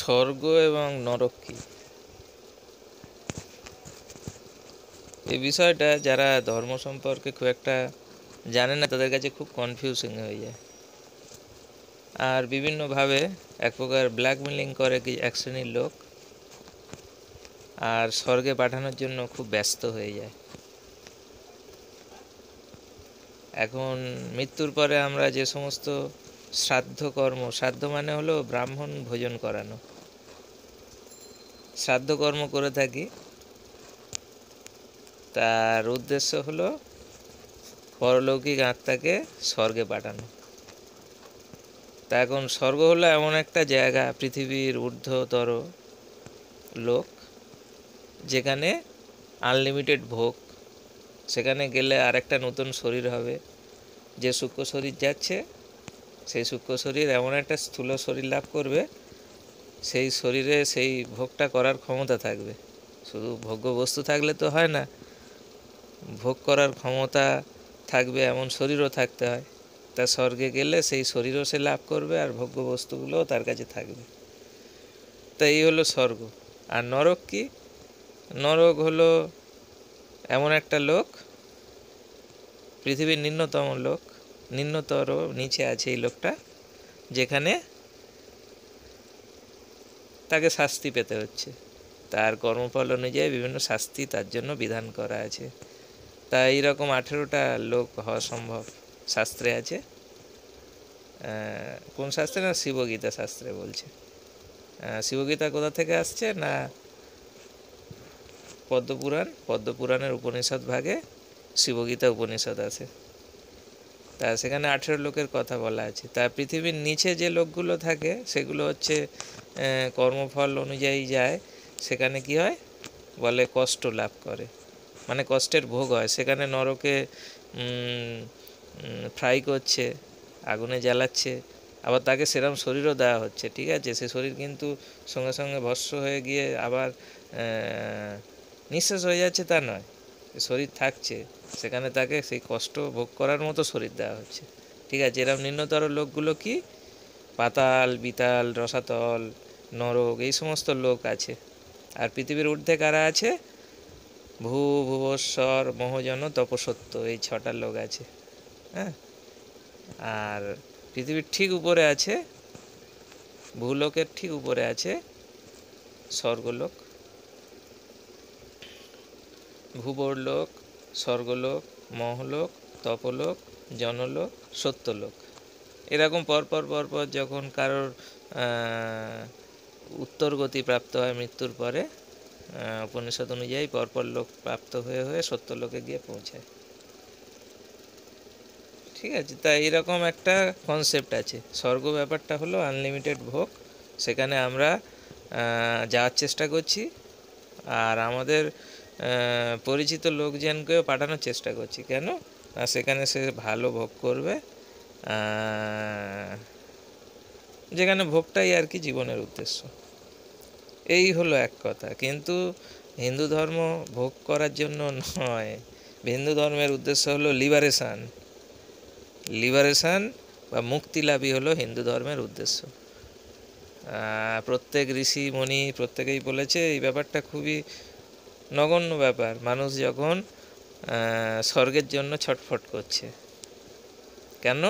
স্বর্গ এবং নরক কি এই বিষয়টা যারা ধর্ম সম্পর্কে খুব একটা জানে না তাদের কাছে খুব কনফিউজিং হয়ে যায় আর বিভিন্নভাবে এক প্রকার ব্ল্যাকমেলিং করে কি এক শ্রেণীর লোক আর স্বর্গে পাঠানোর জন্য খুব ব্যস্ত হয়ে যায় এখন মৃত্যুর পরে আমরা যে সমস্ত শ্রাদ্ধ কর্ম শ্রাদ্ধ মানে হলো ব্রাহ্মণ ভোজন করানো শ্রাদ্ধ কর্ম করে থাকি তার উদ্দেশ্য হলো পরলৌকিক আত্মাকে স্বর্গে পাঠানো তা এখন স্বর্গ হলো এমন একটা জায়গা পৃথিবীর ঊর্ধ্বতর লোক যেখানে আনলিমিটেড ভোগ সেখানে গেলে আরেকটা নতুন শরীর হবে যে সূক্ষ্ম শরীর যাচ্ছে সেই সূক্ষ্ম শরীর এমন একটা স্থূল শরীর লাভ করবে সেই শরীরে সেই ভোগটা করার ক্ষমতা থাকবে শুধু ভোগ্য বস্তু থাকলে তো হয় না ভোগ করার ক্ষমতা থাকবে এমন শরীরও থাকতে হয় তা স্বর্গে গেলে সেই শরীরও সে লাভ করবে আর ভোগ্য বস্তুগুলোও তার কাছে থাকবে তা এই হলো স্বর্গ আর নরক কি নরক হলো এমন একটা লোক পৃথিবীর নিম্নতম লোক নিম্নতর নিচে আছে এই লোকটা যেখানে তাকে শাস্তি পেতে হচ্ছে তার কর্মফল অনুযায়ী বিভিন্ন শাস্তি তার জন্য বিধান করা আছে তা এইরকম আঠেরোটা লোক হওয়া সম্ভব শাস্ত্রে আছে কোন শাস্ত্রে না শিবগীতা শাস্ত্রে বলছে শিবগীতা কোথা থেকে আসছে না পদ্মপুরাণ পদ্মপুরাণের উপনিষদ ভাগে শিবগীতা উপনিষদ আছে তা সেখানে আঠেরো লোকের কথা বলা আছে তা পৃথিবীর নিচে যে লোকগুলো থাকে সেগুলো হচ্ছে কর্মফল অনুযায়ী যায় সেখানে কি হয় বলে কষ্ট লাভ করে মানে কষ্টের ভোগ হয় সেখানে নরকে ফ্রাই করছে আগুনে জ্বালাচ্ছে আবার তাকে সেরম শরীরও দেওয়া হচ্ছে ঠিক আছে সে শরীর কিন্তু সঙ্গে সঙ্গে ভস্য হয়ে গিয়ে আবার নিঃশ্বাস হয়ে যাচ্ছে তা নয় শরীর থাকছে সেখানে তাকে সেই কষ্ট ভোগ করার মতো শরীর দেওয়া হচ্ছে ঠিক আছে এরম নিম্নতর লোকগুলো কি পাতাল বিতাল রসাতল নরক এই সমস্ত লোক আছে আর পৃথিবীর ঊর্ধ্বে কারা আছে ভূ ভুবস্বর মহজন তপসত্য এই ছটা লোক আছে হ্যাঁ আর পৃথিবীর ঠিক উপরে আছে ভূলোকের ঠিক উপরে আছে স্বর্গলোক ভূবরলোক স্বর্গলোক মহলোক তপলোক জনলোক সত্যলোক এরকম পরপর পরপর যখন কারোর উত্তরগতি প্রাপ্ত হয় মৃত্যুর পরে উপনিষদ অনুযায়ী পরপর লোক প্রাপ্ত হয়ে হয়ে সত্যলোকে গিয়ে পৌঁছায় ঠিক আছে তা এরকম একটা কনসেপ্ট আছে স্বর্গ ব্যাপারটা হলো আনলিমিটেড ভোগ সেখানে আমরা যাওয়ার চেষ্টা করছি আর আমাদের পরিচিত লোকজনকেও পাঠানোর চেষ্টা করছি কেন না সেখানে সে ভালো ভোগ করবে যেখানে ভোগটাই আর কি জীবনের উদ্দেশ্য এই হলো এক কথা কিন্তু হিন্দু ধর্ম ভোগ করার জন্য নয় হিন্দু ধর্মের উদ্দেশ্য হলো লিবারেশান লিবারেশান বা মুক্তি লাভই হলো হিন্দু ধর্মের উদ্দেশ্য প্রত্যেক ঋষি মণি প্রত্যেকেই বলেছে এই ব্যাপারটা খুবই নগণ্য ব্যাপার মানুষ যখন স্বর্গের জন্য ছটফট করছে কেন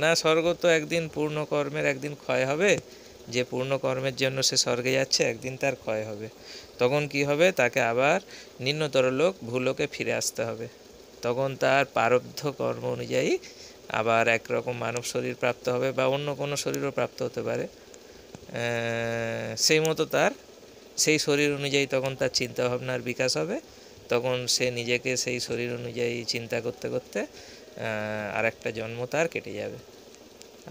না স্বর্গ তো একদিন পূর্ণ কর্মের একদিন ক্ষয় হবে যে পূর্ণ কর্মের জন্য সে স্বর্গে যাচ্ছে একদিন তার ক্ষয় হবে তখন কি হবে তাকে আবার নিম্নতর লোক ভুলোকে ফিরে আসতে হবে তখন তার পারব্ধ কর্ম অনুযায়ী আবার একরকম মানব শরীর প্রাপ্ত হবে বা অন্য কোনো শরীরও প্রাপ্ত হতে পারে সেই মতো তার সেই শরীর অনুযায়ী তখন তার চিন্তাভাবনার বিকাশ হবে তখন সে নিজেকে সেই শরীর অনুযায়ী চিন্তা করতে করতে আর একটা জন্ম তার কেটে যাবে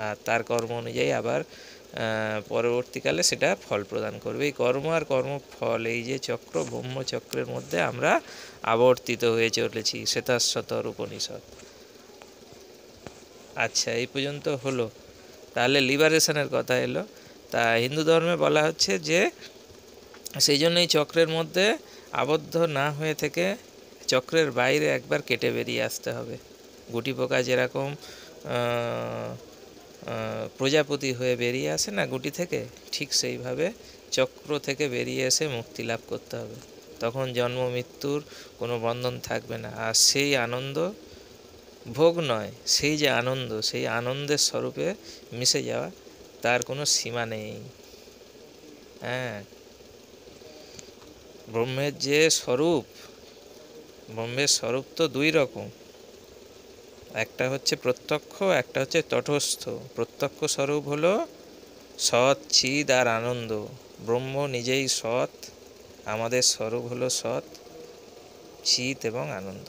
আর তার কর্ম অনুযায়ী আবার পরবর্তীকালে সেটা ফল প্রদান করবে এই কর্ম আর কর্মফল এই যে চক্র ব্রহ্মচক্রের মধ্যে আমরা আবর্তিত হয়ে চলেছি শ্বেতাশ্বতর উপনিষদ আচ্ছা এই পর্যন্ত হলো তাহলে লিবারেশনের কথা এলো তা হিন্দু ধর্মে বলা হচ্ছে যে সেই জন্য এই চক্রের মধ্যে আবদ্ধ না হয়ে থেকে চক্রের বাইরে একবার কেটে বেরিয়ে আসতে হবে গুটি পোকা যেরকম প্রজাপতি হয়ে বেরিয়ে আসে না গুটি থেকে ঠিক সেইভাবে চক্র থেকে বেরিয়ে এসে মুক্তি লাভ করতে হবে তখন জন্ম মৃত্যুর কোনো বন্ধন থাকবে না আর সেই আনন্দ ভোগ নয় সেই যে আনন্দ সেই আনন্দের স্বরূপে মিশে যাওয়া তার কোনো সীমা নেই হ্যাঁ ব্রহ্মের যে স্বরূপ ব্রহ্মের স্বরূপ তো দুই রকম একটা হচ্ছে প্রত্যক্ষ একটা হচ্ছে তটস্থ প্রত্যক্ষ স্বরূপ হলো সৎ ছিদ আর আনন্দ ব্রহ্ম নিজেই সৎ আমাদের স্বরূপ হল সৎ ছিদ এবং আনন্দ